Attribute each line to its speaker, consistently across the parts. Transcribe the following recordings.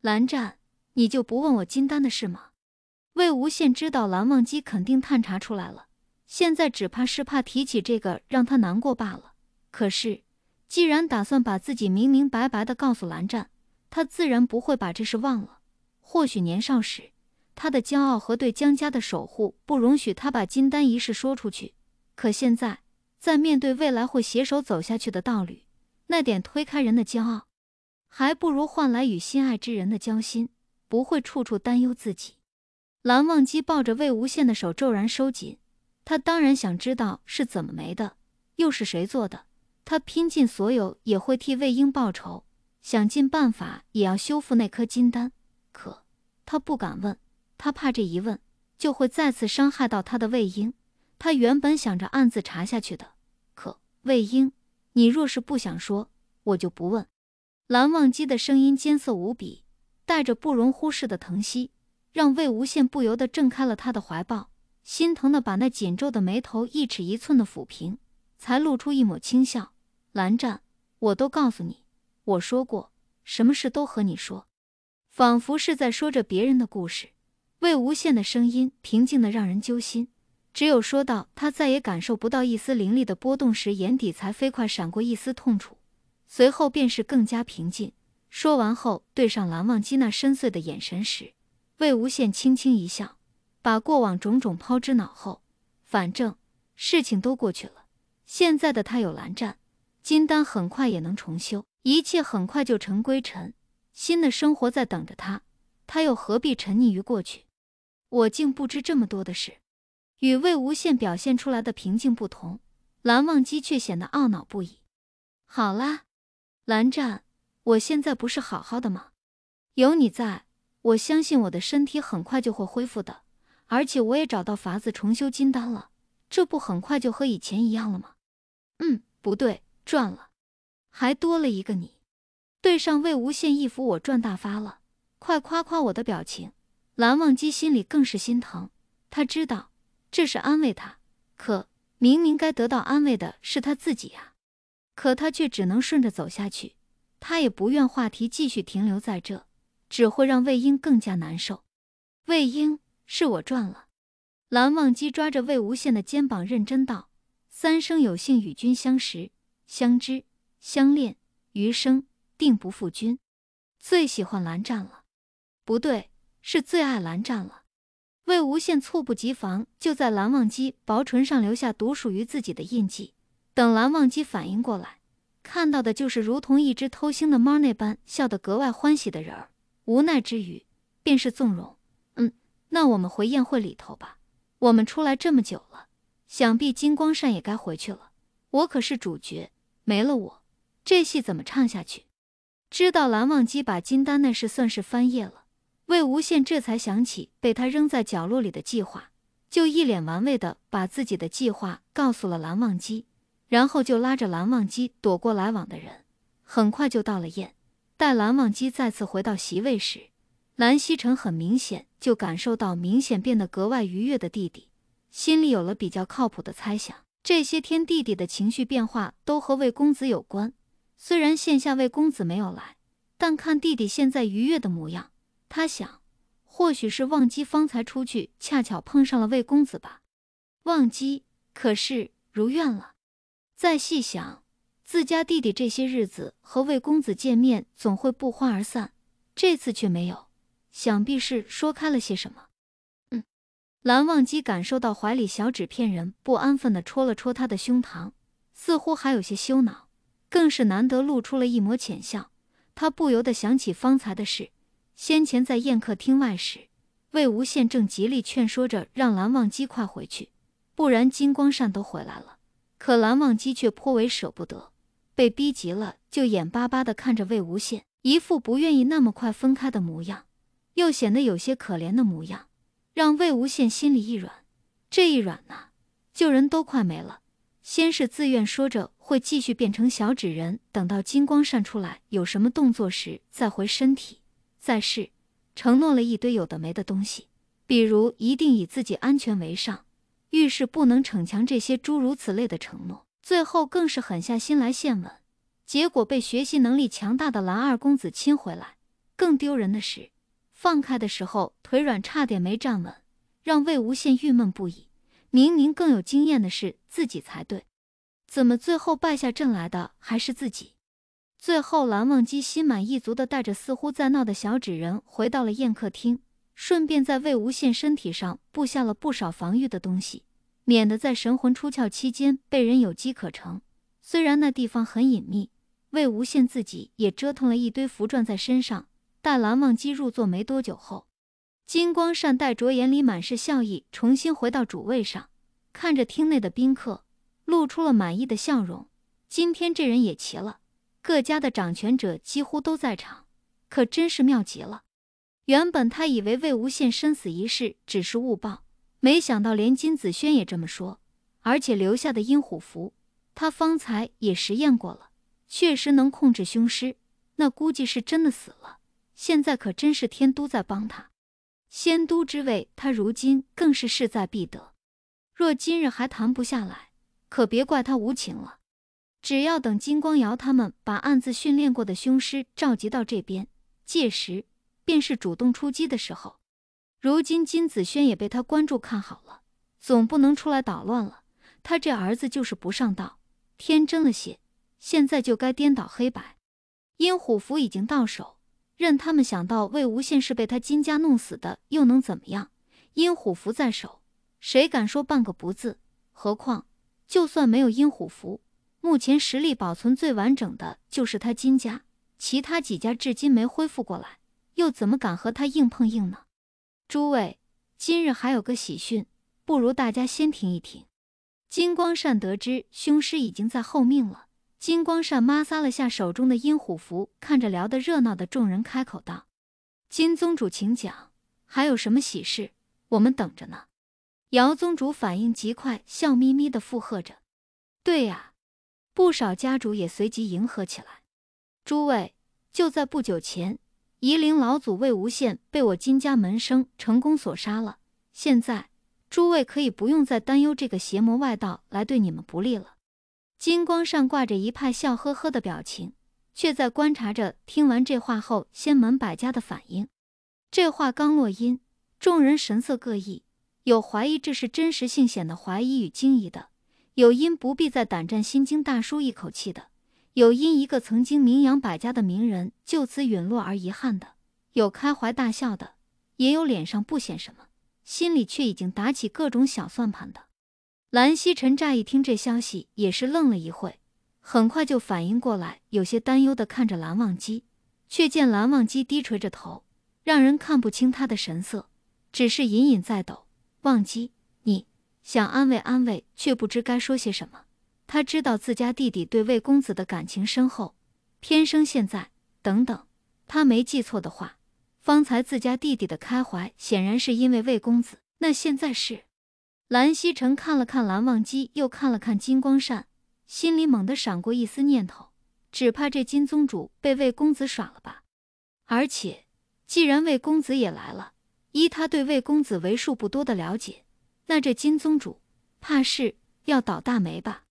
Speaker 1: 蓝湛，你就不问我金丹的事吗？魏无羡知道蓝忘机肯定探查出来了，现在只怕是怕提起这个让他难过罢了。可是，既然打算把自己明明白白的告诉蓝湛，他自然不会把这事忘了。或许年少时，他的骄傲和对江家的守护不容许他把金丹一事说出去，可现在，在面对未来会携手走下去的道侣，那点推开人的骄傲。还不如换来与心爱之人的交心，不会处处担忧自己。蓝忘机抱着魏无羡的手骤然收紧，他当然想知道是怎么没的，又是谁做的。他拼尽所有也会替魏婴报仇，想尽办法也要修复那颗金丹。可他不敢问，他怕这一问就会再次伤害到他的魏婴。他原本想着暗自查下去的，可魏婴，你若是不想说，我就不问。蓝忘机的声音艰涩无比，带着不容忽视的疼惜，让魏无羡不由得挣开了他的怀抱，心疼的把那紧皱的眉头一尺一寸的抚平，才露出一抹轻笑。蓝湛，我都告诉你，我说过，什么事都和你说。仿佛是在说着别人的故事，魏无羡的声音平静的让人揪心，只有说到他再也感受不到一丝灵力的波动时，眼底才飞快闪过一丝痛楚。随后便是更加平静。说完后，对上蓝忘机那深邃的眼神时，魏无羡轻轻一笑，把过往种种抛之脑后。反正事情都过去了，现在的他有蓝湛，金丹很快也能重修，一切很快就尘归尘，新的生活在等着他，他又何必沉溺于过去？我竟不知这么多的事。与魏无羡表现出来的平静不同，蓝忘机却显得懊恼不已。好了。蓝湛，我现在不是好好的吗？有你在，我相信我的身体很快就会恢复的。而且我也找到法子重修金丹了，这不很快就和以前一样了吗？嗯，不对，赚了，还多了一个你。对上魏无羡一斧，我赚大发了！快夸夸我的表情！蓝忘机心里更是心疼，他知道这是安慰他，可明明该得到安慰的是他自己呀。可他却只能顺着走下去，他也不愿话题继续停留在这，只会让魏婴更加难受。魏婴，是我赚了。蓝忘机抓着魏无羡的肩膀，认真道：“三生有幸与君相识、相知、相恋，余生定不负君。”最喜欢蓝湛了，不对，是最爱蓝湛了。魏无羡猝不及防，就在蓝忘机薄唇上留下独属于自己的印记。等蓝忘机反应过来，看到的就是如同一只偷腥的猫那般笑得格外欢喜的人儿。无奈之余，便是纵容。嗯，那我们回宴会里头吧。我们出来这么久了，想必金光善也该回去了。我可是主角，没了我，这戏怎么唱下去？知道蓝忘机把金丹那事算是翻页了，魏无羡这才想起被他扔在角落里的计划，就一脸玩味的把自己的计划告诉了蓝忘机。然后就拉着蓝忘机躲过来往的人，很快就到了宴。待蓝忘机再次回到席位时，蓝曦臣很明显就感受到明显变得格外愉悦的弟弟，心里有了比较靠谱的猜想。这些天弟弟的情绪变化都和魏公子有关，虽然现下魏公子没有来，但看弟弟现在愉悦的模样，他想，或许是忘机方才出去恰巧碰上了魏公子吧。忘机可是如愿了。再细想，自家弟弟这些日子和魏公子见面总会不欢而散，这次却没有，想必是说开了些什么。嗯，蓝忘机感受到怀里小纸片人不安分地戳了戳他的胸膛，似乎还有些羞恼，更是难得露出了一抹浅笑。他不由得想起方才的事，先前在宴客厅外时，魏无羡正极力劝说着让蓝忘机快回去，不然金光善都回来了。可蓝忘机却颇为舍不得，被逼急了就眼巴巴地看着魏无羡，一副不愿意那么快分开的模样，又显得有些可怜的模样，让魏无羡心里一软。这一软呢，救人都快没了。先是自愿说着会继续变成小纸人，等到金光善出来有什么动作时再回身体，再是承诺了一堆有的没的东西，比如一定以自己安全为上。遇事不能逞强，这些诸如此类的承诺，最后更是狠下心来献吻，结果被学习能力强大的蓝二公子亲回来。更丢人的是，放开的时候腿软，差点没站稳，让魏无羡郁闷不已。明明更有经验的是自己才对，怎么最后败下阵来的还是自己？最后，蓝忘机心满意足的带着似乎在闹的小纸人回到了宴客厅。顺便在魏无羡身体上布下了不少防御的东西，免得在神魂出窍期间被人有机可乘。虽然那地方很隐秘，魏无羡自己也折腾了一堆符篆在身上，待蓝忘机入座没多久后，金光善带着眼里满是笑意，重新回到主位上，看着厅内的宾客，露出了满意的笑容。今天这人也齐了，各家的掌权者几乎都在场，可真是妙极了。原本他以为魏无羡生死一事只是误报，没想到连金子轩也这么说。而且留下的阴虎符，他方才也实验过了，确实能控制凶尸。那估计是真的死了。现在可真是天都在帮他，仙都之位他如今更是势在必得。若今日还谈不下来，可别怪他无情了。只要等金光瑶他们把暗自训练过的凶尸召集到这边，届时。便是主动出击的时候，如今金子轩也被他关注看好了，总不能出来捣乱了。他这儿子就是不上道，天真了些。现在就该颠倒黑白。阴虎符已经到手，任他们想到魏无羡是被他金家弄死的，又能怎么样？阴虎符在手，谁敢说半个不字？何况，就算没有阴虎符，目前实力保存最完整的，就是他金家，其他几家至今没恢复过来。又怎么敢和他硬碰硬呢？诸位，今日还有个喜讯，不如大家先听一听。金光善得知凶尸已经在候命了，金光善摩挲了下手中的阴虎符，看着聊得热闹的众人开口道：“金宗主，请讲，还有什么喜事？我们等着呢。”姚宗主反应极快，笑眯眯地附和着：“对呀。”不少家主也随即迎合起来。诸位，就在不久前。夷陵老祖魏无羡被我金家门生成功所杀了，现在诸位可以不用再担忧这个邪魔外道来对你们不利了。金光上挂着一派笑呵呵的表情，却在观察着听完这话后仙门百家的反应。这话刚落音，众人神色各异，有怀疑这是真实性，显得怀疑与惊疑的；有因不必再胆战心惊，大舒一口气的。有因一个曾经名扬百家的名人就此陨落而遗憾的，有开怀大笑的，也有脸上不显什么，心里却已经打起各种小算盘的。蓝曦臣乍一听这消息也是愣了一会，很快就反应过来，有些担忧的看着蓝忘机，却见蓝忘机低垂着头，让人看不清他的神色，只是隐隐在抖。忘机，你想安慰安慰，却不知该说些什么。他知道自家弟弟对魏公子的感情深厚，偏生现在等等，他没记错的话，方才自家弟弟的开怀显然是因为魏公子。那现在是？蓝曦臣看了看蓝忘机，又看了看金光善，心里猛地闪过一丝念头，只怕这金宗主被魏公子耍了吧？而且，既然魏公子也来了，依他对魏公子为数不多的了解，那这金宗主怕是要倒大霉吧？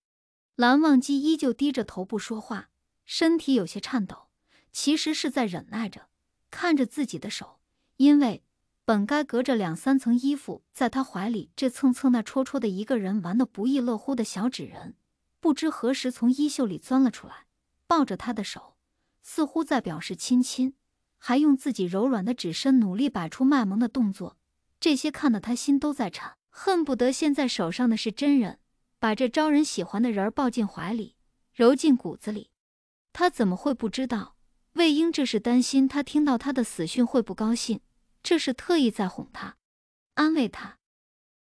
Speaker 1: 蓝忘机依旧低着头不说话，身体有些颤抖，其实是在忍耐着，看着自己的手，因为本该隔着两三层衣服，在他怀里这蹭蹭那戳戳的一个人玩的不亦乐乎的小纸人，不知何时从衣袖里钻了出来，抱着他的手，似乎在表示亲亲，还用自己柔软的纸身努力摆出卖萌的动作，这些看得他心都在颤，恨不得现在手上的是真人。把这招人喜欢的人儿抱进怀里，揉进骨子里，他怎么会不知道？魏婴这是担心他听到他的死讯会不高兴，这是特意在哄他，安慰他。